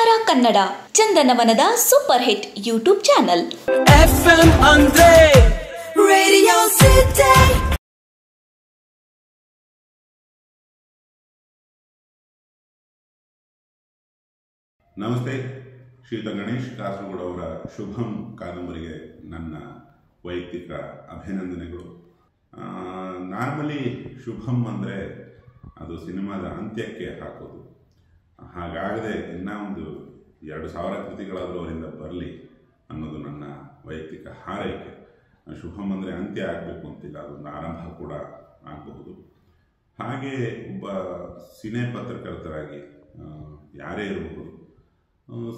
ತಾರಾ ಕನ್ನಡ ಚಂದನವನದ super hit YouTube channel ನಮಸ್ತೆ ಶ್ರೀತ ಗಣೇಶ್ ಕಾಸರಗೋಡು ಅವರ ಶುಭಂ ಕಾದಂಬರಿಗೆ ನನ್ನ ವೈಯಕ್ತಿಕ ಅಭಿನಂದನೆಗಳು ನಾರ್ಮಲಿ ಶುಭಂ ಅಂದರೆ ಅದು ಸಿನಿಮಾದ ಅಂತ್ಯಕ್ಕೆ ಹಾಕೋದು ಹಾಗಾಗದೆ ಇನ್ನೂ ಒಂದು ಎರಡು ಸಾವಿರ ಕೃತಿಗಳಾದರೂ ಅವರಿಂದ ಬರಲಿ ಅನ್ನೋದು ನನ್ನ ವೈಯಕ್ತಿಕ ಹಾರೈಕೆ ಶುಭಂ ಅಂದರೆ ಅಂತ್ಯ ಆಗಬೇಕು ಅಂತಿಲ್ಲ ಅದೊಂದು ಆರಂಭ ಕೂಡ ಆಗಬಹುದು ಹಾಗೆ ಒಬ್ಬ ಸಿನೆ ಪತ್ರಕರ್ತರಾಗಿ ಯಾರೇ ಇರಬಹುದು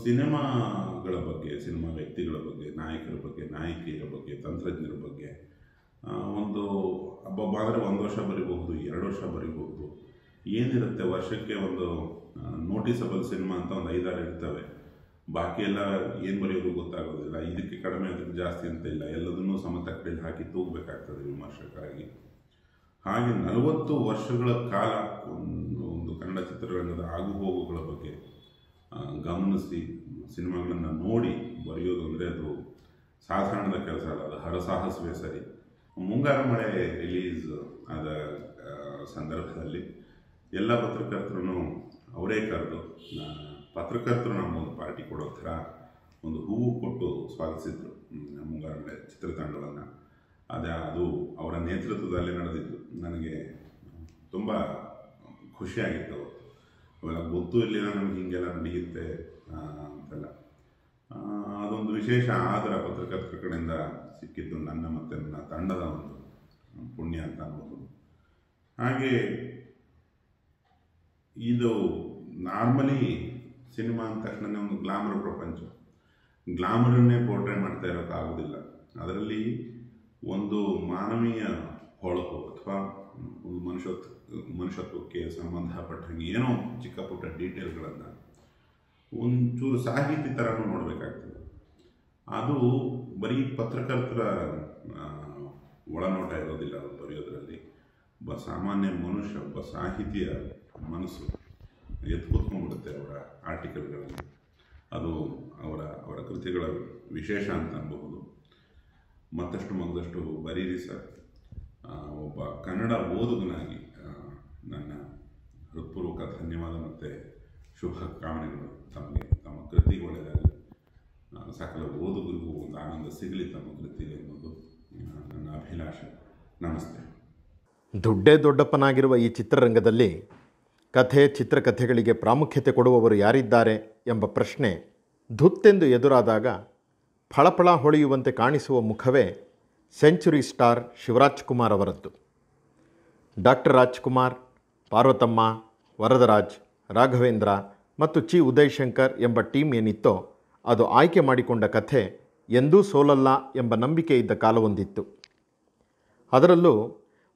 ಸಿನಿಮಾಗಳ ಬಗ್ಗೆ ಸಿನಿಮಾ ವ್ಯಕ್ತಿಗಳ ಬಗ್ಗೆ ನಾಯಕರ ಬಗ್ಗೆ ನಾಯಕಿಯರ ಬಗ್ಗೆ ತಂತ್ರಜ್ಞರ ಬಗ್ಗೆ ಒಂದು ಹಬ್ಬ ಅಂದರೆ ಒಂದು ವರ್ಷ ಬರಿಬಹುದು ಎರಡು ವರ್ಷ ಬರಿಬಹುದು ಏನಿರುತ್ತೆ ವರ್ಷಕ್ಕೆ ಒಂದು ನೋಟಿಸಬಲ್ ಸಿನಿಮಾ ಅಂತ ಒಂದು ಐದಾರು ಇರ್ತವೆ ಬಾಕಿ ಎಲ್ಲ ಏನು ಬರೆಯೋದು ಗೊತ್ತಾಗೋದಿಲ್ಲ ಇದಕ್ಕೆ ಕಡಿಮೆ ಅದಕ್ಕೆ ಜಾಸ್ತಿ ಅಂತ ಇಲ್ಲ ಎಲ್ಲದನ್ನೂ ಸಮತಕ್ಕಡಿ ಹಾಕಿ ತೂಗಬೇಕಾಗ್ತದೆ ವಿಮರ್ಶಕ್ಕಾಗಿ ಹಾಗೆ ನಲವತ್ತು ವರ್ಷಗಳ ಕಾಲ ಒಂದು ಒಂದು ಕನ್ನಡ ಚಿತ್ರರಂಗದ ಆಗುಹೋಗುಗಳ ಬಗ್ಗೆ ಗಮನಿಸಿ ಸಿನಿಮಾಗಳನ್ನು ನೋಡಿ ಬರೆಯೋದು ಅಂದರೆ ಅದು ಸಾಧಾರಣದ ಕೆಲಸ ಅಲ್ಲ ಅದು ಹರಸಾಹಸವೇ ಸರಿ ಮುಂಗಾರು ಮಳೆ ರಿಲೀಸ್ ಆದ ಸಂದರ್ಭದಲ್ಲಿ ಎಲ್ಲ ಪತ್ರಕರ್ತರು ಅವರೇ ಕರೆದು ಪತ್ರಕರ್ತರು ನಮ್ಮ ಒಂದು ಪಾರ್ಟಿ ಕೊಡೋ ಥರ ಒಂದು ಹೂವು ಕೊಟ್ಟು ಸ್ವಾಗತಿಸಿದ್ರು ಮುಂಗಾರು ಚಿತ್ರತಂಡವನ್ನು ಅದೇ ಅದು ಅವರ ನೇತೃತ್ವದಲ್ಲಿ ನಡೆದಿತ್ತು ನನಗೆ ತುಂಬ ಖುಷಿಯಾಗಿತ್ತು ಇವಾಗ ಗೊತ್ತು ಗೊತ್ತು ಇರಲಿಲ್ಲ ನಮ್ಗೆ ಹೀಗೆಲ್ಲ ನಡೆಯುತ್ತೆ ಅಂತೆಲ್ಲ ಅದೊಂದು ವಿಶೇಷ ಆದರ ಪತ್ರಕರ್ತರ ಕಡೆಯಿಂದ ಸಿಕ್ಕಿದ್ದು ನನ್ನ ಮತ್ತು ನನ್ನ ತಂಡದ ಒಂದು ಪುಣ್ಯ ಅಂತ ಅನ್ಬೋದು ಹಾಗೆ ಇದು ನಾರ್ಮಲಿ ಸಿನಿಮಾ ಅಂದ ತಕ್ಷಣ ಒಂದು ಗ್ಲಾಮರ್ ಪ್ರಪಂಚ ಗ್ಲಾಮರನ್ನೇ ಪೋರ್ಟ್ರೇ ಮಾಡ್ತಾ ಇರೋಕ್ಕಾಗೋದಿಲ್ಲ ಅದರಲ್ಲಿ ಒಂದು ಮಾನವೀಯ ಹೊಳಪು ಅಥವಾ ಒಂದು ಮನುಷ್ಯತ್ವ ಮನುಷ್ಯತ್ವಕ್ಕೆ ಸಂಬಂಧಪಟ್ಟಂಗೆ ಏನೋ ಚಿಕ್ಕ ಪುಟ್ಟ ಡೀಟೇಲ್ಗಳನ್ನು ಒಂಚೂರು ಸಾಹಿತಿ ಥರನೂ ನೋಡಬೇಕಾಗ್ತದೆ ಅದು ಬರೀ ಪತ್ರಕರ್ತರ ಒಳನೋಟ ಇರೋದಿಲ್ಲ ಅದು ಬರೆಯೋದ್ರಲ್ಲಿ ಒಬ್ಬ ಸಾಮಾನ್ಯ ಮನುಷ್ಯ ಒಬ್ಬ ಸಾಹಿತಿಯ ಮನಸ್ಸು ಎದ್ದು ಕೂತ್ಕೊಂಡ್ಬಿಡುತ್ತೆ ಅವರ ಆರ್ಟಿಕಲ್ಗಳಲ್ಲಿ ಅದು ಅವರ ಅವರ ಕೃತಿಗಳ ವಿಶೇಷ ಅಂತ ಅನ್ಬಹುದು ಮತ್ತಷ್ಟು ಮಗದಷ್ಟು ಬರೀರಿ ಸರ್ ಒಬ್ಬ ಕನ್ನಡ ಓದುಗನಾಗಿ ನನ್ನ ಹೃತ್ಪೂರ್ವಕ ಧನ್ಯವಾದ ಮತ್ತು ಶುಭ ಕಾಮನೆಗಳು ತಮಗೆ ತಮ್ಮ ಕೃತಿಗಳ ಸಕಲ ಓದುಗರಿಗೂ ಒಂದು ಆನಂದ ಸಿಗಲಿ ತಮ್ಮ ಕೃತಿಯಲ್ಲಿ ಅನ್ನೋದು ನನ್ನ ಅಭಿಲಾಷೆ ನಮಸ್ತೆ ದೊಡ್ಡೇ ದೊಡ್ಡಪ್ಪನಾಗಿರುವ ಈ ಚಿತ್ರರಂಗದಲ್ಲಿ ಕಥೆ ಚಿತ್ರಕಥೆಗಳಿಗೆ ಪ್ರಾಮುಖ್ಯತೆ ಕೊಡುವವರು ಯಾರಿದ್ದಾರೆ ಎಂಬ ಪ್ರಶ್ನೆ ಧುತ್ತೆಂದು ಎದುರಾದಾಗ ಫಳಫಳ ಹೊಳೆಯುವಂತೆ ಕಾಣಿಸುವ ಮುಖವೇ ಸೆಂಚುರಿ ಸ್ಟಾರ್ ಶಿವರಾಜ್ ಕುಮಾರ್ ಅವರದ್ದು ಡಾಕ್ಟರ್ ರಾಜ್ಕುಮಾರ್ ಪಾರ್ವತಮ್ಮ ವರದರಾಜ್ ರಾಘವೇಂದ್ರ ಮತ್ತು ಚಿ ಉದಯಶಂಕರ್ ಎಂಬ ಟೀಮ್ ಏನಿತ್ತೋ ಅದು ಆಯ್ಕೆ ಮಾಡಿಕೊಂಡ ಕಥೆ ಎಂದೂ ಸೋಲಲ್ಲ ಎಂಬ ನಂಬಿಕೆ ಇದ್ದ ಕಾಲವೊಂದಿತ್ತು ಅದರಲ್ಲೂ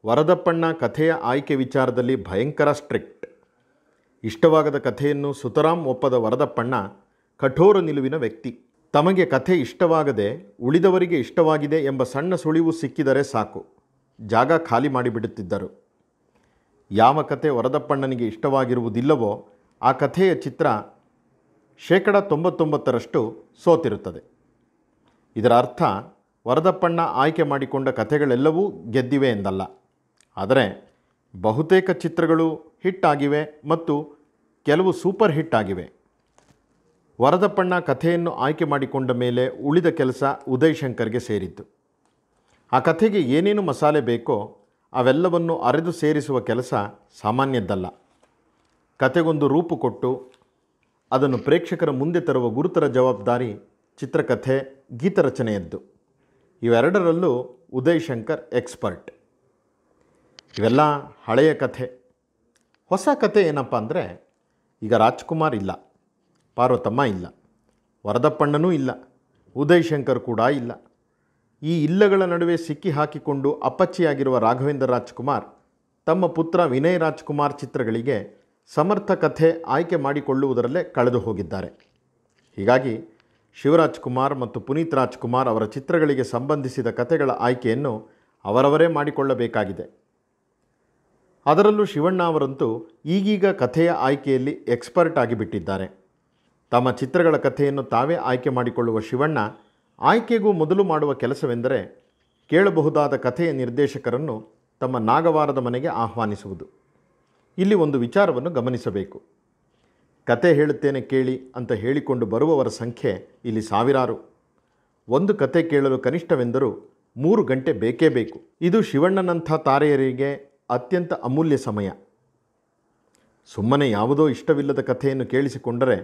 ವರದಪ್ಪಣ್ಣ ಕಥೆಯ ಆಯ್ಕೆ ವಿಚಾರದಲ್ಲಿ ಭಯಂಕರ ಸ್ಟ್ರಿಕ್ಟ್ ಇಷ್ಟವಾಗದ ಕಥೆಯನ್ನು ಸುತರಾಮ್ ಒಪ್ಪದ ವರದಪ್ಪಣ್ಣ ಕಠೋರ ನಿಲುವಿನ ವ್ಯಕ್ತಿ ತಮಗೆ ಕಥೆ ಇಷ್ಟವಾಗದೆ ಉಳಿದವರಿಗೆ ಇಷ್ಟವಾಗಿದೆ ಎಂಬ ಸಣ್ಣ ಸುಳಿವು ಸಿಕ್ಕಿದರೆ ಸಾಕು ಜಾಗ ಖಾಲಿ ಮಾಡಿಬಿಡುತ್ತಿದ್ದರು ಯಾವ ಕಥೆ ವರದಪ್ಪಣ್ಣನಿಗೆ ಇಷ್ಟವಾಗಿರುವುದಿಲ್ಲವೋ ಆ ಕಥೆಯ ಚಿತ್ರ ಶೇಕಡ ತೊಂಬತ್ತೊಂಬತ್ತರಷ್ಟು ಸೋತಿರುತ್ತದೆ ಇದರ ಅರ್ಥ ವರದಪ್ಪಣ್ಣ ಆಯ್ಕೆ ಮಾಡಿಕೊಂಡ ಕಥೆಗಳೆಲ್ಲವೂ ಗೆದ್ದಿವೆ ಎಂದಲ್ಲ ಆದರೆ ಬಹುತೇಕ ಚಿತ್ರಗಳು ಹಿಟ್ ಆಗಿವೆ ಮತ್ತು ಕೆಲವು ಸೂಪರ್ ಹಿಟ್ ಆಗಿವೆ ವರದಪ್ಪಣ್ಣ ಕಥೆಯನ್ನು ಆಯ್ಕೆ ಮಾಡಿಕೊಂಡ ಮೇಲೆ ಉಳಿದ ಕೆಲಸ ಉದಯ್ ಶಂಕರ್ಗೆ ಸೇರಿತ್ತು ಆ ಕಥೆಗೆ ಏನೇನು ಮಸಾಲೆ ಬೇಕೋ ಅವೆಲ್ಲವನ್ನು ಅರೆದು ಸೇರಿಸುವ ಕೆಲಸ ಸಾಮಾನ್ಯದ್ದಲ್ಲ ಕಥೆಗೊಂದು ರೂಪು ಕೊಟ್ಟು ಅದನ್ನು ಪ್ರೇಕ್ಷಕರ ಮುಂದೆ ತರುವ ಗುರುತರ ಜವಾಬ್ದಾರಿ ಚಿತ್ರಕಥೆ ಗೀತರಚನೆಯದ್ದು ಇವೆರಡರಲ್ಲೂ ಉದಯ್ ಶಂಕರ್ ಎಕ್ಸ್ಪರ್ಟ್ ಇವೆಲ್ಲ ಹಳೆಯ ಕಥೆ ಹೊಸ ಕಥೆ ಏನಪ್ಪ ಅಂದರೆ ಈಗ ರಾಜ್ಕುಮಾರ್ ಇಲ್ಲ ಪಾರ್ವತಮ್ಮ ಇಲ್ಲ ವರದಪ್ಪಣ್ಣನೂ ಇಲ್ಲ ಉದಯ್ ಶಂಕರ್ ಕೂಡ ಇಲ್ಲ ಈ ಇಲ್ಲಗಳ ನಡುವೆ ಸಿಕ್ಕಿ ಹಾಕಿಕೊಂಡು ಅಪ್ಪಚ್ಚಿಯಾಗಿರುವ ರಾಘವೇಂದ್ರ ರಾಜ್ಕುಮಾರ್ ತಮ್ಮ ಪುತ್ರ ವಿನಯ್ ರಾಜ್ಕುಮಾರ್ ಚಿತ್ರಗಳಿಗೆ ಸಮರ್ಥ ಕಥೆ ಆಯ್ಕೆ ಮಾಡಿಕೊಳ್ಳುವುದರಲ್ಲೇ ಕಳೆದು ಹೋಗಿದ್ದಾರೆ ಹೀಗಾಗಿ ಶಿವರಾಜ್ಕುಮಾರ್ ಮತ್ತು ಪುನೀತ್ ರಾಜ್ಕುಮಾರ್ ಅವರ ಚಿತ್ರಗಳಿಗೆ ಸಂಬಂಧಿಸಿದ ಕಥೆಗಳ ಆಯ್ಕೆಯನ್ನು ಅವರವರೇ ಮಾಡಿಕೊಳ್ಳಬೇಕಾಗಿದೆ ಅದರಲ್ಲೂ ಶಿವಣ್ಣ ಅವರಂತೂ ಈಗೀಗ ಕಥೆಯ ಆಯ್ಕೆಯಲ್ಲಿ ಎಕ್ಸ್ಪರ್ಟ್ ಆಗಿಬಿಟ್ಟಿದ್ದಾರೆ ತಮ್ಮ ಚಿತ್ರಗಳ ಕಥೆಯನ್ನು ತಾವೇ ಆಯ್ಕೆ ಮಾಡಿಕೊಳ್ಳುವ ಶಿವಣ್ಣ ಆಯ್ಕೆಗೂ ಮೊದಲು ಮಾಡುವ ಕೆಲಸವೆಂದರೆ ಕೇಳಬಹುದಾದ ಕಥೆಯ ನಿರ್ದೇಶಕರನ್ನು ತಮ್ಮ ನಾಗವಾರದ ಮನೆಗೆ ಆಹ್ವಾನಿಸುವುದು ಇಲ್ಲಿ ಒಂದು ವಿಚಾರವನ್ನು ಗಮನಿಸಬೇಕು ಕತೆ ಹೇಳುತ್ತೇನೆ ಕೇಳಿ ಅಂತ ಹೇಳಿಕೊಂಡು ಬರುವವರ ಸಂಖ್ಯೆ ಇಲ್ಲಿ ಸಾವಿರಾರು ಒಂದು ಕತೆ ಕೇಳಲು ಕನಿಷ್ಠವೆಂದರೂ ಮೂರು ಗಂಟೆ ಬೇಕೇ ಬೇಕು ಇದು ಶಿವಣ್ಣನಂಥ ತಾರೆಯರಿಗೆ ಅತ್ಯಂತ ಅಮೂಲ್ಯ ಸಮಯ ಸುಮ್ಮನೆ ಯಾವುದೋ ಇಷ್ಟವಿಲ್ಲದ ಕಥೆಯನ್ನು ಕೇಳಿಸಿಕೊಂಡರೆ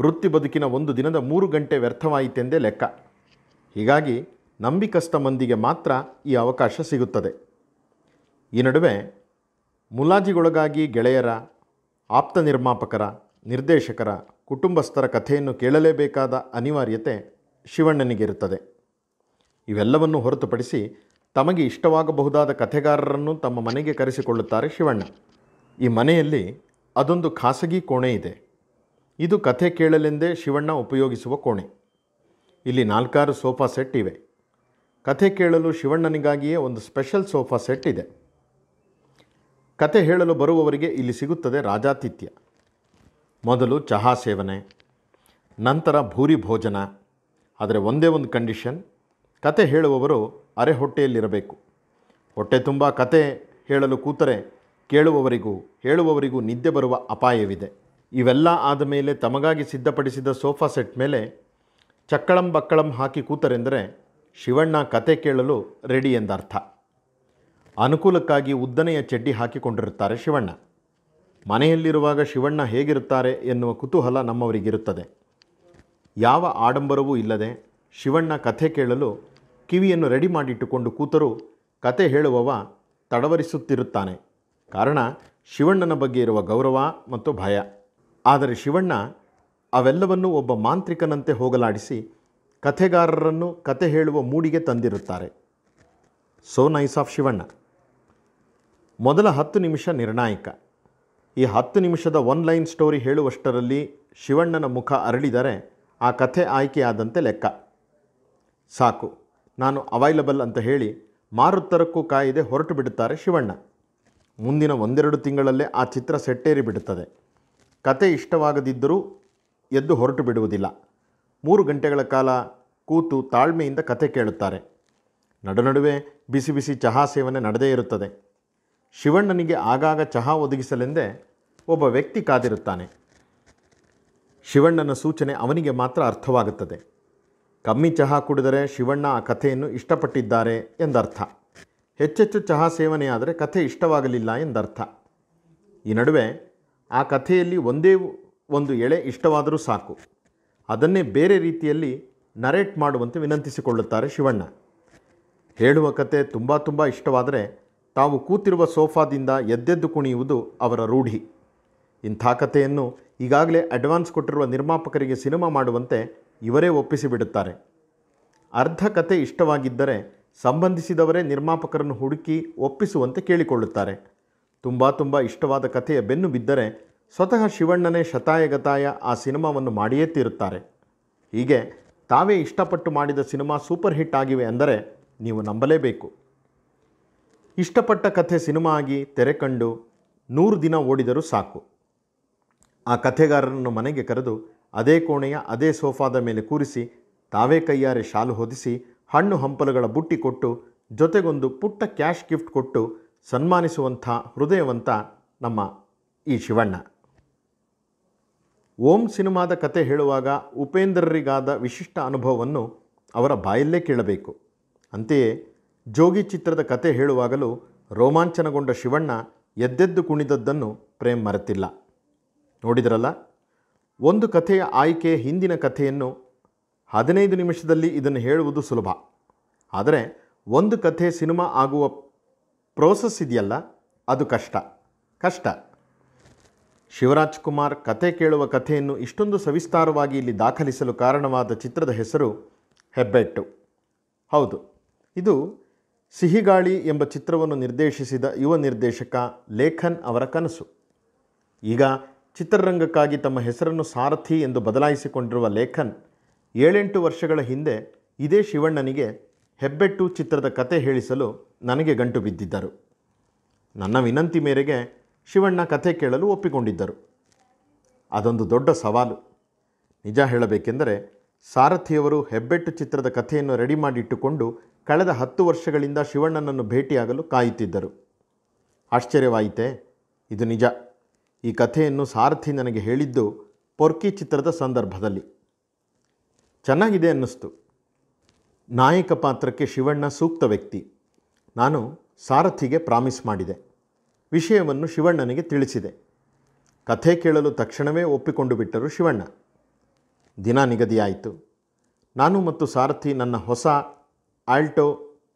ವೃತ್ತಿ ಬದುಕಿನ ಒಂದು ದಿನದ ಮೂರು ಗಂಟೆ ವ್ಯರ್ಥವಾಯಿತೆಂದೇ ಲೆಕ್ಕ ಹೀಗಾಗಿ ನಂಬಿಕಸ್ಥ ಮಂದಿಗೆ ಮಾತ್ರ ಈ ಅವಕಾಶ ಸಿಗುತ್ತದೆ ಈ ನಡುವೆ ಮುಲಾಜಿಗೊಳಗಾಗಿ ಗೆಳೆಯರ ಆಪ್ತ ನಿರ್ಮಾಪಕರ ನಿರ್ದೇಶಕರ ಕುಟುಂಬಸ್ಥರ ಕಥೆಯನ್ನು ಕೇಳಲೇಬೇಕಾದ ಅನಿವಾರ್ಯತೆ ಶಿವಣ್ಣನಿಗಿರುತ್ತದೆ ಇವೆಲ್ಲವನ್ನು ಹೊರತುಪಡಿಸಿ ತಮಗೆ ಇಷ್ಟವಾಗಬಹುದಾದ ಕಥೆಗಾರರನ್ನು ತಮ್ಮ ಮನೆಗೆ ಕರೆಸಿಕೊಳ್ಳುತ್ತಾರೆ ಶಿವಣ್ಣ ಈ ಮನೆಯಲ್ಲಿ ಅದೊಂದು ಖಾಸಗಿ ಕೋಣೆ ಇದೆ ಇದು ಕಥೆ ಕೇಳಲೆಂದೇ ಶಿವಣ್ಣ ಉಪಯೋಗಿಸುವ ಕೋಣೆ ಇಲ್ಲಿ ನಾಲ್ಕಾರು ಸೋಫಾ ಸೆಟ್ ಇವೆ ಕಥೆ ಕೇಳಲು ಶಿವಣ್ಣನಿಗಾಗಿಯೇ ಒಂದು ಸ್ಪೆಷಲ್ ಸೋಫಾ ಸೆಟ್ ಇದೆ ಕತೆ ಹೇಳಲು ಬರುವವರಿಗೆ ಇಲ್ಲಿ ಸಿಗುತ್ತದೆ ರಾಜಾತಿಥ್ಯ ಮೊದಲು ಚಹಾ ಸೇವನೆ ನಂತರ ಭೂರಿ ಭೋಜನ ಆದರೆ ಒಂದೇ ಒಂದು ಕಂಡೀಷನ್ ಕತೆ ಹೇಳುವವರು ಅರೆ ಹೊಟ್ಟೆಯಲ್ಲಿರಬೇಕು ಹೊಟ್ಟೆ ತುಂಬ ಕತೆ ಹೇಳಲು ಕೂತರೆ ಕೇಳುವವರಿಗೂ ಹೇಳುವವರಿಗೂ ನಿದ್ದೆ ಬರುವ ಅಪಾಯವಿದೆ ಇವೆಲ್ಲ ಆದ ಮೇಲೆ ತಮಗಾಗಿ ಸಿದ್ಧಪಡಿಸಿದ ಸೋಫಾ ಸೆಟ್ ಮೇಲೆ ಚಕ್ಕಳಂ ಬಕ್ಕಳಂ ಹಾಕಿ ಕೂತರೆಂದರೆ ಶಿವಣ್ಣ ಕತೆ ಕೇಳಲು ರೆಡಿ ಎಂದರ್ಥ ಅನುಕೂಲಕ್ಕಾಗಿ ಉದ್ದನೆಯ ಚಡ್ಡಿ ಹಾಕಿಕೊಂಡಿರುತ್ತಾರೆ ಶಿವಣ್ಣ ಮನೆಯಲ್ಲಿರುವಾಗ ಶಿವಣ್ಣ ಹೇಗಿರುತ್ತಾರೆ ಎನ್ನುವ ಕುತೂಹಲ ನಮ್ಮವರಿಗಿರುತ್ತದೆ ಯಾವ ಆಡಂಬರವೂ ಇಲ್ಲದೆ ಶಿವಣ್ಣ ಕಥೆ ಕೇಳಲು ಕಿವಿಯನ್ನು ರೆಡಿ ಮಾಡಿಟ್ಟುಕೊಂಡು ಕೂತರೂ ಕತೆ ಹೇಳುವವ ತಡವರಿಸುತ್ತಿರುತ್ತಾನೆ ಕಾರಣ ಶಿವಣ್ಣನ ಬಗ್ಗೆ ಇರುವ ಗೌರವ ಮತ್ತು ಭಯ ಆದರೆ ಶಿವಣ್ಣ ಅವೆಲ್ಲವನ್ನೂ ಒಬ್ಬ ಮಾಂತ್ರಿಕನಂತೆ ಹೋಗಲಾಡಿಸಿ ಕಥೆಗಾರರನ್ನು ಕತೆ ಹೇಳುವ ಮೂಡಿಗೆ ತಂದಿರುತ್ತಾರೆ ಸೋ ನೈಸ್ ಆಫ್ ಶಿವಣ್ಣ ಮೊದಲ ಹತ್ತು ನಿಮಿಷ ನಿರ್ಣಾಯಕ ಈ ಹತ್ತು ನಿಮಿಷದ ಒನ್ ಲೈನ್ ಸ್ಟೋರಿ ಹೇಳುವಷ್ಟರಲ್ಲಿ ಶಿವಣ್ಣನ ಮುಖ ಅರಳಿದರೆ ಆ ಕಥೆ ಆಯ್ಕೆಯಾದಂತೆ ಲೆಕ್ಕ ಸಾಕು ನಾನು ಅವೈಲಬಲ್ ಅಂತ ಹೇಳಿ ಮಾರುತ್ತರಕ್ಕೂ ಕಾಯಿದೆ ಹೊರಟು ಬಿಡುತ್ತಾರೆ ಶಿವಣ್ಣ ಮುಂದಿನ ಒಂದೆರಡು ತಿಂಗಳಲ್ಲೇ ಆ ಚಿತ್ರ ಸೆಟ್ಟೇರಿ ಬಿಡುತ್ತದೆ ಕತೆ ಇಷ್ಟವಾಗದಿದ್ದರೂ ಎದ್ದು ಹೊರಟು ಬಿಡುವುದಿಲ್ಲ ಮೂರು ಗಂಟೆಗಳ ಕಾಲ ಕೂತು ತಾಳ್ಮೆಯಿಂದ ಕತೆ ಕೇಳುತ್ತಾರೆ ನಡು ನಡುವೆ ಬಿಸಿ ಬಿಸಿ ಚಹಾ ಸೇವನೆ ನಡೆದೇ ಇರುತ್ತದೆ ಶಿವಣ್ಣನಿಗೆ ಆಗಾಗ ಚಹಾ ಒದಗಿಸಲೆಂದೇ ಒಬ್ಬ ವ್ಯಕ್ತಿ ಕಾದಿರುತ್ತಾನೆ ಶಿವಣ್ಣನ ಸೂಚನೆ ಅವನಿಗೆ ಮಾತ್ರ ಅರ್ಥವಾಗುತ್ತದೆ ಕಮ್ಮಿ ಚಹಾ ಕುಡಿದರೆ ಶಿವಣ್ಣ ಆ ಕಥೆಯನ್ನು ಇಷ್ಟಪಟ್ಟಿದ್ದಾರೆ ಎಂದರ್ಥ ಹೆಚ್ಚೆಚ್ಚು ಚಹಾ ಸೇವನೆಯಾದರೆ ಕಥೆ ಇಷ್ಟವಾಗಲಿಲ್ಲ ಎಂದರ್ಥ ಈ ನಡುವೆ ಆ ಕಥೆಯಲ್ಲಿ ಒಂದೇ ಒಂದು ಎಳೆ ಇಷ್ಟವಾದರೂ ಸಾಕು ಅದನ್ನೇ ಬೇರೆ ರೀತಿಯಲ್ಲಿ ನರೇಟ್ ಮಾಡುವಂತೆ ವಿನಂತಿಸಿಕೊಳ್ಳುತ್ತಾರೆ ಶಿವಣ್ಣ ಹೇಳುವ ಕತೆ ತುಂಬ ತುಂಬ ಇಷ್ಟವಾದರೆ ತಾವು ಕೂತಿರುವ ಸೋಫಾದಿಂದ ಎದ್ದೆದ್ದು ಕುಣಿಯುವುದು ಅವರ ರೂಢಿ ಇಂಥ ಕಥೆಯನ್ನು ಈಗಾಗಲೇ ಅಡ್ವಾನ್ಸ್ ಕೊಟ್ಟಿರುವ ನಿರ್ಮಾಪಕರಿಗೆ ಸಿನಿಮಾ ಮಾಡುವಂತೆ ಇವರೇ ಒಪ್ಪಿಸಿಬಿಡುತ್ತಾರೆ ಅರ್ಧ ಕತೆ ಇಷ್ಟವಾಗಿದ್ದರೆ ಸಂಬಂಧಿಸಿದವರೇ ನಿರ್ಮಾಪಕರನ್ನು ಹುಡುಕಿ ಒಪ್ಪಿಸುವಂತೆ ಕೇಳಿಕೊಳ್ಳುತ್ತಾರೆ ತುಂಬ ತುಂಬ ಇಷ್ಟವಾದ ಕಥೆಯ ಬೆನ್ನು ಬಿದ್ದರೆ ಸ್ವತಃ ಶಿವಣ್ಣನೇ ಶತಾಯಗತಾಯ ಆ ಸಿನಿಮಾವನ್ನು ಮಾಡಿಯೇ ತೀರುತ್ತಾರೆ ಹೀಗೆ ತಾವೇ ಇಷ್ಟಪಟ್ಟು ಮಾಡಿದ ಸಿನಿಮಾ ಸೂಪರ್ ಹಿಟ್ ಆಗಿವೆ ಅಂದರೆ ನೀವು ನಂಬಲೇಬೇಕು ಇಷ್ಟಪಟ್ಟ ಕಥೆ ಸಿನಿಮಾ ಆಗಿ ತೆರೆ ಕಂಡು ನೂರು ದಿನ ಓಡಿದರೂ ಸಾಕು ಆ ಕಥೆಗಾರರನ್ನು ಮನೆಗೆ ಕರೆದು ಅದೇ ಕೋಣೆಯ ಅದೇ ಸೋಫಾದ ಮೇಲೆ ಕೂರಿಸಿ ತಾವೇ ಕೈಯಾರೆ ಶಾಲು ಹೊದಿಸಿ ಹಣ್ಣು ಹಂಪಲುಗಳ ಬುಟ್ಟಿ ಕೊಟ್ಟು ಜೊತೆಗೊಂದು ಪುಟ್ಟ ಕ್ಯಾಶ್ ಗಿಫ್ಟ್ ಕೊಟ್ಟು ಸನ್ಮಾನಿಸುವಂಥ ಹೃದಯವಂತ ನಮ್ಮ ಈ ಶಿವಣ್ಣ ಓಂ ಸಿನಿಮಾದ ಕತೆ ಹೇಳುವಾಗ ಉಪೇಂದ್ರರಿಗಾದ ವಿಶಿಷ್ಟ ಅನುಭವವನ್ನು ಅವರ ಬಾಯಲ್ಲೇ ಕೇಳಬೇಕು ಅಂತೆಯೇ ಜೋಗಿ ಚಿತ್ರದ ಕತೆ ಹೇಳುವಾಗಲೂ ರೋಮಾಂಚನಗೊಂಡ ಶಿವಣ್ಣ ಎದ್ದೆದ್ದು ಕುಣಿದದ್ದನ್ನು ಪ್ರೇಮ್ ಮರೆತಿಲ್ಲ ನೋಡಿದ್ರಲ್ಲ ಒಂದು ಕಥೆಯ ಆಯ್ಕೆ ಹಿಂದಿನ ಕಥೆಯನ್ನು ಹದಿನೈದು ನಿಮಿಷದಲ್ಲಿ ಇದನ್ನು ಹೇಳುವುದು ಸುಲಭ ಆದರೆ ಒಂದು ಕಥೆ ಸಿನಿಮಾ ಆಗುವ ಪ್ರೋಸೆಸ್ ಇದೆಯಲ್ಲ ಅದು ಕಷ್ಟ ಕಷ್ಟ ಶಿವರಾಜ್ ಕುಮಾರ್ ಕತೆ ಕೇಳುವ ಕಥೆಯನ್ನು ಇಷ್ಟೊಂದು ಸವಿಸ್ತಾರವಾಗಿ ಇಲ್ಲಿ ದಾಖಲಿಸಲು ಕಾರಣವಾದ ಚಿತ್ರದ ಹೆಸರು ಹೆಬ್ಬೆಟ್ಟು ಹೌದು ಇದು ಸಿಹಿಗಾಳಿ ಎಂಬ ಚಿತ್ರವನ್ನು ನಿರ್ದೇಶಿಸಿದ ಯುವ ನಿರ್ದೇಶಕ ಲೇಖನ್ ಅವರ ಕನಸು ಈಗ ಚಿತ್ರರಂಗಕ್ಕಾಗಿ ತಮ್ಮ ಹೆಸರನ್ನು ಸಾರಥಿ ಎಂದು ಬದಲಾಯಿಸಿಕೊಂಡಿರುವ ಲೇಖನ್ ಏಳೆಂಟು ವರ್ಷಗಳ ಹಿಂದೆ ಇದೇ ಶಿವಣ್ಣನಿಗೆ ಹೆಬ್ಬೆಟ್ಟು ಚಿತ್ರದ ಕತೆ ಹೇಳಿಸಲು ನನಗೆ ಗಂಟು ಬಿದ್ದಿದ್ದರು ನನ್ನ ವಿನಂತಿ ಮೇರೆಗೆ ಶಿವಣ್ಣ ಕಥೆ ಕೇಳಲು ಒಪ್ಪಿಕೊಂಡಿದ್ದರು ಅದೊಂದು ದೊಡ್ಡ ಸವಾಲು ನಿಜ ಹೇಳಬೇಕೆಂದರೆ ಸಾರಥಿಯವರು ಹೆಬ್ಬೆಟ್ಟು ಚಿತ್ರದ ಕಥೆಯನ್ನು ರೆಡಿ ಮಾಡಿಟ್ಟುಕೊಂಡು ಕಳೆದ ಹತ್ತು ವರ್ಷಗಳಿಂದ ಶಿವಣ್ಣನನ್ನು ಭೇಟಿಯಾಗಲು ಕಾಯುತ್ತಿದ್ದರು ಆಶ್ಚರ್ಯವಾಯಿತೆ ಇದು ನಿಜ ಈ ಕಥೆಯನ್ನು ಸಾರಥಿ ನನಗೆ ಹೇಳಿದ್ದು ಪೊರ್ಕಿ ಚಿತ್ರದ ಸಂದರ್ಭದಲ್ಲಿ ಚೆನ್ನಾಗಿದೆ ಅನ್ನಿಸ್ತು ನಾಯಕ ಪಾತ್ರಕ್ಕೆ ಶಿವಣ್ಣ ಸೂಕ್ತ ವ್ಯಕ್ತಿ ನಾನು ಸಾರಥಿಗೆ ಪ್ರಾಮಿಸ್ ಮಾಡಿದೆ ವಿಷಯವನ್ನು ಶಿವಣ್ಣನಿಗೆ ತಿಳಿಸಿದೆ ಕಥೆ ಕೇಳಲು ತಕ್ಷಣವೇ ಒಪ್ಪಿಕೊಂಡು ಬಿಟ್ಟರು ಶಿವಣ್ಣ ದಿನ ನಿಗದಿಯಾಯಿತು ನಾನು ಮತ್ತು ಸಾರಥಿ ನನ್ನ ಹೊಸ ಆಲ್ಟೋ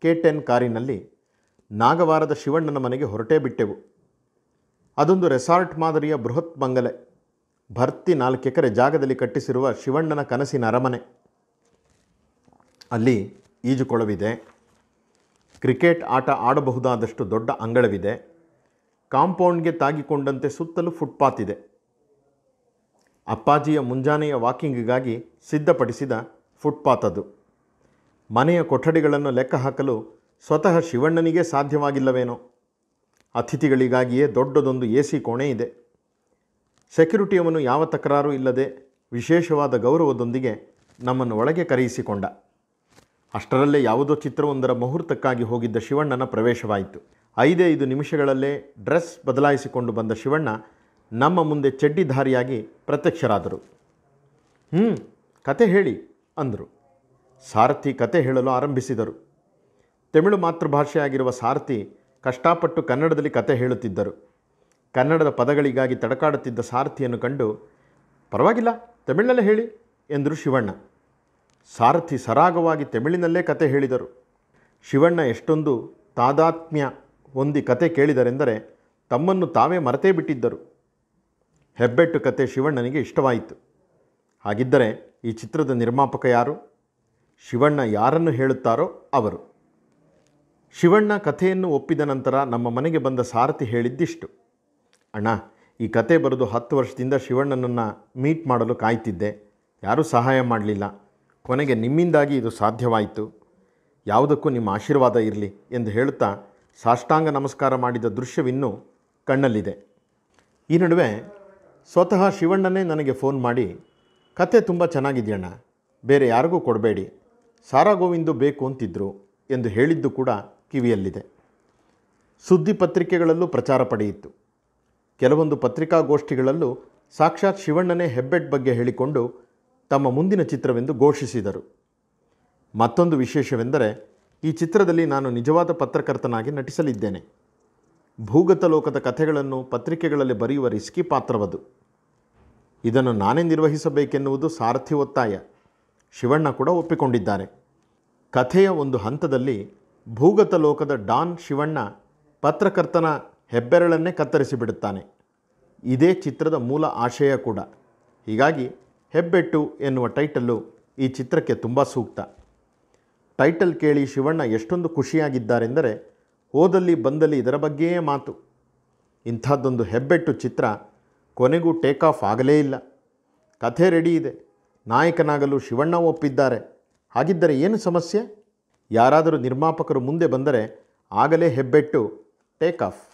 ಕೆ ಟೆನ್ ಕಾರಿನಲ್ಲಿ ನಾಗವಾರದ ಶಿವಣ್ಣನ ಮನೆಗೆ ಹೊರಟೇ ಬಿಟ್ಟೆವು ಅದೊಂದು ರೆಸಾರ್ಟ್ ಮಾದರಿಯ ಬೃಹತ್ ಬಂಗಲೆ ಭರ್ತಿ ನಾಲ್ಕು ಎಕರೆ ಜಾಗದಲ್ಲಿ ಕಟ್ಟಿಸಿರುವ ಶಿವಣ್ಣನ ಕನಸಿನ ಅರಮನೆ ಅಲ್ಲಿ ಈಜುಕೊಳವಿದೆ ಕ್ರಿಕೆಟ್ ಆಟ ಆಡಬಹುದಾದಷ್ಟು ದೊಡ್ಡ ಅಂಗಳವಿದೆ ಕಾಂಪೌಂಡ್ಗೆ ತಾಗಿಕೊಂಡಂತೆ ಸುತ್ತಲೂ ಫುಟ್ಪಾತ್ ಇದೆ ಅಪ್ಪಾಜಿಯ ಮುಂಜಾನೆಯ ವಾಕಿಂಗ್ಗಾಗಿ ಸಿದ್ಧಪಡಿಸಿದ ಫುಟ್ಪಾತ್ ಅದು ಮನೆಯ ಕೊಠಡಿಗಳನ್ನು ಲೆಕ್ಕ ಹಾಕಲು ಸ್ವತಃ ಶಿವಣ್ಣನಿಗೆ ಸಾಧ್ಯವಾಗಿಲ್ಲವೇನೋ ಅತಿಥಿಗಳಿಗಾಗಿಯೇ ದೊಡ್ಡದೊಂದು ಎ ಸಿ ಕೋಣೆ ಇದೆ ಸೆಕ್ಯುರಿಟಿಯವನು ಯಾವ ತಕರಾರು ಇಲ್ಲದೆ ವಿಶೇಷವಾದ ಗೌರವದೊಂದಿಗೆ ನಮ್ಮನ್ನು ಒಳಗೆ ಕರೆಯಿಸಿಕೊಂಡ ಅಷ್ಟರಲ್ಲೇ ಯಾವುದೋ ಚಿತ್ರವೊಂದರ ಮುಹೂರ್ತಕ್ಕಾಗಿ ಹೋಗಿದ್ದ ಶಿವಣ್ಣನ ಪ್ರವೇಶವಾಯಿತು ಐದೈದು ನಿಮಿಷಗಳಲ್ಲೇ ಡ್ರೆಸ್ ಬದಲಾಯಿಸಿಕೊಂಡು ಬಂದ ಶಿವಣ್ಣ ನಮ್ಮ ಮುಂದೆ ಚಡ್ಡಿಧಾರಿಯಾಗಿ ಪ್ರತ್ಯಕ್ಷರಾದರು ಹ್ಞೂ ಕತೆ ಹೇಳಿ ಅಂದರು ಸಾರಥಿ ಕತೆ ಹೇಳಲು ಆರಂಭಿಸಿದರು ತಮಿಳು ಮಾತೃಭಾಷೆಯಾಗಿರುವ ಸಾರಥಿ ಕಷ್ಟಪಟ್ಟು ಕನ್ನಡದಲ್ಲಿ ಕತೆ ಹೇಳುತ್ತಿದ್ದರು ಕನ್ನಡದ ಪದಗಳಿಗಾಗಿ ತಡಕಾಡುತ್ತಿದ್ದ ಸಾರಥಿಯನ್ನು ಕಂಡು ಪರವಾಗಿಲ್ಲ ತಮಿಳಿನಲ್ಲೇ ಹೇಳಿ ಎಂದರು ಶಿವಣ್ಣ ಸಾರಥಿ ಸರಾಗವಾಗಿ ತಮಿಳಿನಲ್ಲೇ ಕತೆ ಹೇಳಿದರು ಶಿವಣ್ಣ ಎಷ್ಟೊಂದು ತಾದಾತ್ಮ್ಯ ಹೊಂದಿ ಕತೆ ಕೇಳಿದರೆಂದರೆ ತಮ್ಮನ್ನು ತಾವೇ ಮರೆತೇ ಬಿಟ್ಟಿದ್ದರು ಹೆಬ್ಬೆಟ್ಟು ಕತೆ ಶಿವಣ್ಣನಿಗೆ ಇಷ್ಟವಾಯಿತು ಹಾಗಿದ್ದರೆ ಈ ಚಿತ್ರದ ನಿರ್ಮಾಪಕ ಯಾರು ಶಿವಣ್ಣ ಯಾರನ್ನು ಹೇಳುತ್ತಾರೋ ಅವರು ಶಿವಣ್ಣ ಕಥೆಯನ್ನು ಒಪ್ಪಿದ ನಂತರ ನಮ್ಮ ಮನೆಗೆ ಬಂದ ಸಾರಥಿ ಹೇಳಿದ್ದಿಷ್ಟು ಅಣ್ಣ ಈ ಕತೆ ಬರೆದು ಹತ್ತು ವರ್ಷದಿಂದ ಶಿವಣ್ಣನನ್ನು ಮೀಟ್ ಮಾಡಲು ಕಾಯ್ತಿದ್ದೆ ಯಾರೂ ಸಹಾಯ ಮಾಡಲಿಲ್ಲ ಕೊನೆಗೆ ನಿಮ್ಮಿಂದಾಗಿ ಇದು ಸಾಧ್ಯವಾಯಿತು ಯಾವುದಕ್ಕೂ ನಿಮ್ಮ ಆಶೀರ್ವಾದ ಇರಲಿ ಎಂದು ಹೇಳುತ್ತಾ ಸಾಷ್ಟಾಂಗ ನಮಸ್ಕಾರ ಮಾಡಿದ ದೃಶ್ಯವಿನ್ನೂ ಕಣ್ಣಲ್ಲಿದೆ ಈ ನಡುವೆ ಸ್ವತಃ ಶಿವಣ್ಣನೇ ನನಗೆ ಫೋನ್ ಮಾಡಿ ಕತೆ ತುಂಬ ಚೆನ್ನಾಗಿದೆಯಣ್ಣ ಬೇರೆ ಯಾರಿಗೂ ಕೊಡಬೇಡಿ ಸಾರಾ ಗೋವಿಂದು ಬೇಕು ಅಂತಿದ್ರು ಎಂದು ಹೇಳಿದ್ದು ಕೂಡ ಕಿವಿಯಲ್ಲಿದೆ ಸುದ್ದಿ ಪತ್ರಿಕೆಗಳಲ್ಲೂ ಪ್ರಚಾರ ಪಡೆಯಿತು ಕೆಲವೊಂದು ಪತ್ರಿಕಾಗೋಷ್ಠಿಗಳಲ್ಲೂ ಸಾಕ್ಷಾತ್ ಶಿವಣ್ಣನೇ ಹೆಬ್ಬೆಟ್ ಬಗ್ಗೆ ಹೇಳಿಕೊಂಡು ತಮ್ಮ ಮುಂದಿನ ಚಿತ್ರವೆಂದು ಘೋಷಿಸಿದರು ಮತ್ತೊಂದು ವಿಶೇಷವೆಂದರೆ ಈ ಚಿತ್ರದಲ್ಲಿ ನಾನು ನಿಜವಾದ ಪತ್ರಕರ್ತನಾಗಿ ನಟಿಸಲಿದ್ದೇನೆ ಭೂಗತ ಲೋಕದ ಕಥೆಗಳನ್ನು ಪತ್ರಿಕೆಗಳಲ್ಲಿ ಬರೆಯುವ ರಿಸ್ಕಿ ಪಾತ್ರವದು ಇದನ್ನು ನಾನೇ ನಿರ್ವಹಿಸಬೇಕೆನ್ನುವುದು ಸಾರಥಿ ಒತ್ತಾಯ ಶಿವಣ್ಣ ಕೂಡ ಒಪ್ಪಿಕೊಂಡಿದ್ದಾರೆ ಕಥೆಯ ಒಂದು ಹಂತದಲ್ಲಿ ಭೂಗತ ಲೋಕದ ಡಾನ್ ಶಿವಣ್ಣ ಪತ್ರಕರ್ತನ ಹೆಬ್ಬೆರಳನ್ನೇ ಕತ್ತರಿಸಿಬಿಡುತ್ತಾನೆ ಇದೇ ಚಿತ್ರದ ಮೂಲ ಆಶಯ ಕೂಡ ಹೀಗಾಗಿ ಹೆಬ್ಬೆಟ್ಟು ಎನ್ನುವ ಟೈಟಲ್ಲು ಈ ಚಿತ್ರಕ್ಕೆ ತುಂಬ ಸೂಕ್ತ ಟೈಟಲ್ ಕೇಳಿ ಶಿವಣ್ಣ ಎಷ್ಟೊಂದು ಖುಷಿಯಾಗಿದ್ದಾರೆಂದರೆ ಓದಲ್ಲಿ ಬಂದಲ್ಲಿ ಇದರ ಬಗ್ಗೆಯೇ ಮಾತು ಇಂಥದ್ದೊಂದು ಹೆಬ್ಬೆಟ್ಟು ಚಿತ್ರ ಕೊನೆಗೂ ಟೇಕ್ ಆಫ್ ಆಗಲೇ ಇಲ್ಲ ಕಥೆ ರೆಡಿ ಇದೆ ನಾಯಕನಾಗಲು ಶಿವಣ್ಣ ಒಪ್ಪಿದ್ದಾರೆ ಹಾಗಿದ್ದರೆ ಏನು ಸಮಸ್ಯೆ ಯಾರಾದರೂ ನಿರ್ಮಾಪಕರು ಮುಂದೆ ಬಂದರೆ ಆಗಲೇ ಹೆಬ್ಬೆಟ್ಟು ಟೇಕ್ ಆಫ್